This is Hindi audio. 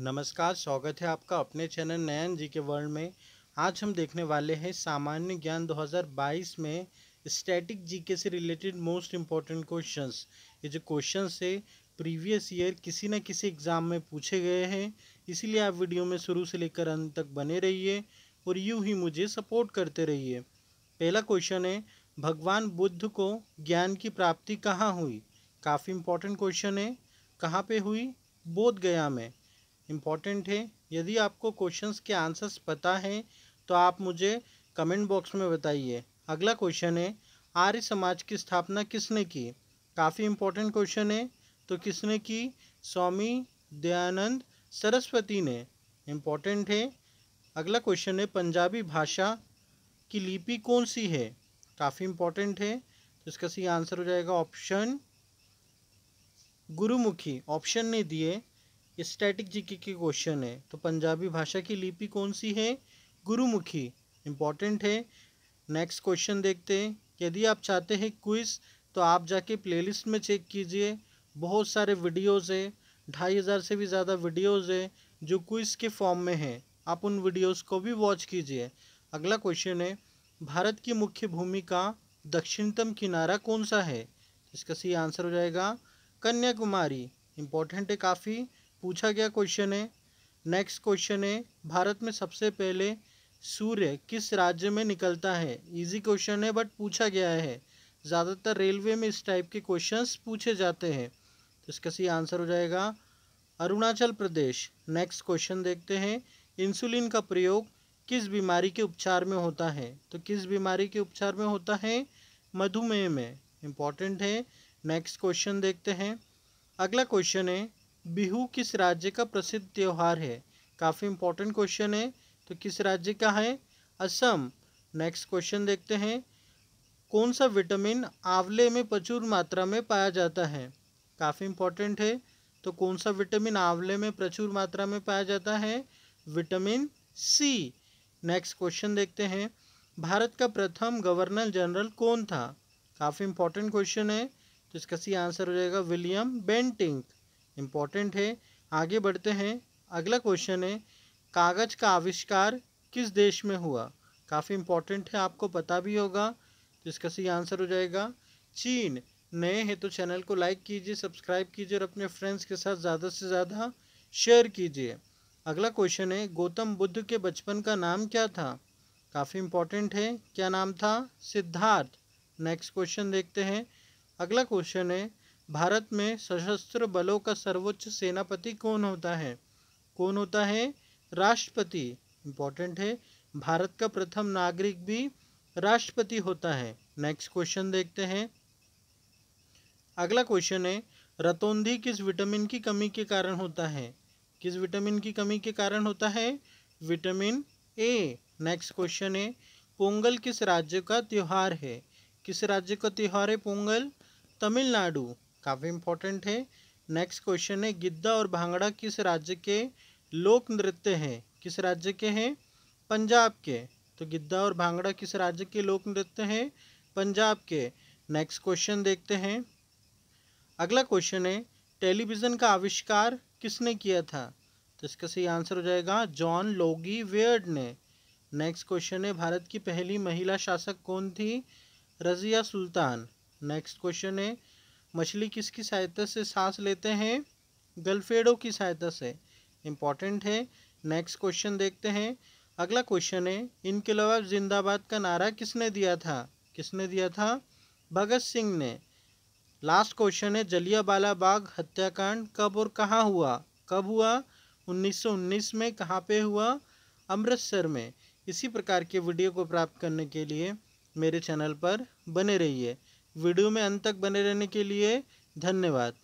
नमस्कार स्वागत है आपका अपने चैनल नयन जी के वर्ल्ड में आज हम देखने वाले हैं सामान्य ज्ञान 2022 में स्टैटिक जीके से रिलेटेड मोस्ट इम्पॉर्टेंट क्वेश्चंस ये जो क्वेश्चन है प्रीवियस ईयर किसी न किसी एग्ज़ाम में पूछे गए हैं इसीलिए आप वीडियो में शुरू से लेकर अंत तक बने रहिए और यूँ ही मुझे सपोर्ट करते रहिए पहला क्वेश्चन है भगवान बुद्ध को ज्ञान की प्राप्ति कहाँ हुई काफ़ी इम्पोर्टेंट क्वेश्चन है कहाँ पे हुई बोध गया में इम्पॉर्टेंट है यदि आपको क्वेश्चंस के आंसर्स पता हैं तो आप मुझे कमेंट बॉक्स में बताइए अगला क्वेश्चन है आर्य समाज की स्थापना किसने की काफ़ी इम्पोर्टेंट क्वेश्चन है तो किसने की स्वामी दयानंद सरस्वती ने इम्पॉर्टेंट है अगला क्वेश्चन है पंजाबी भाषा की लिपि कौन सी है काफ़ी इम्पोर्टेंट है तो इसका सही आंसर हो जाएगा ऑप्शन गुरुमुखी ऑप्शन ने दिए ये स्टैटिक जीके के क्वेश्चन है तो पंजाबी भाषा की लिपि कौन सी है गुरुमुखी इम्पॉर्टेंट है नेक्स्ट क्वेश्चन देखते हैं यदि आप चाहते हैं क्विज तो आप जाके प्लेलिस्ट में चेक कीजिए बहुत सारे वीडियोज़ है ढाई हज़ार से भी ज़्यादा वीडियोज़ है जो क्विज के फॉर्म में हैं आप उन वीडियोस को भी वॉच कीजिए अगला क्वेश्चन है भारत की मुख्य भूमि का दक्षिणतम किनारा कौन सा है इसका सही आंसर हो जाएगा कन्याकुमारी इम्पोर्टेंट है काफ़ी पूछा गया क्वेश्चन है नेक्स्ट क्वेश्चन है भारत में सबसे पहले सूर्य किस राज्य में निकलता है इजी क्वेश्चन है बट पूछा गया है ज़्यादातर रेलवे में इस टाइप के क्वेश्चंस पूछे जाते हैं तो इसका सही आंसर हो जाएगा अरुणाचल प्रदेश नेक्स्ट क्वेश्चन देखते हैं इंसुलिन का प्रयोग किस बीमारी के उपचार में होता है तो किस बीमारी के उपचार में होता है मधुमेह में इम्पॉर्टेंट है नेक्स्ट क्वेश्चन देखते हैं अगला क्वेश्चन है बिहू किस राज्य का प्रसिद्ध त्यौहार है काफ़ी इंपॉर्टेंट क्वेश्चन है तो किस राज्य का है असम नेक्स्ट क्वेश्चन देखते हैं कौन सा विटामिन आंवले में प्रचुर मात्रा में पाया जाता है काफ़ी इंपॉर्टेंट है तो कौन सा विटामिन आंवले में प्रचुर मात्रा में पाया जाता है विटामिन सी नेक्स्ट क्वेश्चन देखते हैं भारत का प्रथम गवर्नर जनरल कौन था काफ़ी इंपॉर्टेंट क्वेश्चन है तो इसका सी आंसर हो जाएगा विलियम बेंटिंग इम्पॉर्टेंट है आगे बढ़ते हैं अगला क्वेश्चन है कागज़ का आविष्कार किस देश में हुआ काफ़ी इम्पॉर्टेंट है आपको पता भी होगा तो इसका सही आंसर हो जाएगा चीन नए हैं तो चैनल को लाइक कीजिए सब्सक्राइब कीजिए और अपने फ्रेंड्स के साथ ज़्यादा से ज़्यादा शेयर कीजिए अगला क्वेश्चन है गौतम बुद्ध के बचपन का नाम क्या था काफ़ी इम्पॉर्टेंट है क्या नाम था सिद्धार्थ नेक्स्ट क्वेश्चन देखते हैं अगला क्वेश्चन है भारत में सशस्त्र बलों का सर्वोच्च सेनापति कौन होता है कौन होता है राष्ट्रपति इंपॉर्टेंट है भारत का प्रथम नागरिक भी राष्ट्रपति होता है नेक्स्ट क्वेश्चन देखते हैं अगला क्वेश्चन है रतौंधी किस विटामिन की कमी के कारण होता है किस विटामिन की कमी के कारण होता है विटामिन ए नेक्स्ट क्वेश्चन है पोंगल किस राज्य का त्यौहार है किस राज्य का त्यौहार है पोंगल तमिलनाडु काफ़ी इम्पोर्टेंट है नेक्स्ट क्वेश्चन है गिद्दा और भांगड़ा किस राज्य के लोक नृत्य हैं किस राज्य के हैं पंजाब के तो गिद्धा और भांगड़ा किस राज्य के लोक नृत्य हैं पंजाब के नेक्स्ट क्वेश्चन देखते हैं अगला क्वेश्चन है टेलीविज़न का आविष्कार किसने किया था तो इसका सही आंसर हो जाएगा जॉन लोगी वेयर्ड ने नेक्स्ट क्वेश्चन है भारत की पहली महिला शासक कौन थी रज़िया सुल्तान नेक्स्ट क्वेश्चन है मछली किसकी सहायता से सांस लेते हैं गल्फेडों की सहायता से इम्पॉर्टेंट है नेक्स्ट क्वेश्चन देखते हैं अगला क्वेश्चन है इनके अलावा जिंदाबाद का नारा किसने दिया था किसने दिया था भगत सिंह ने लास्ट क्वेश्चन है जलियाबाला बाग हत्याकांड कब और कहाँ हुआ कब हुआ 1919 में कहाँ पे हुआ अमृतसर में इसी प्रकार के वीडियो को प्राप्त करने के लिए मेरे चैनल पर बने रहिए वीडियो में अंत तक बने रहने के लिए धन्यवाद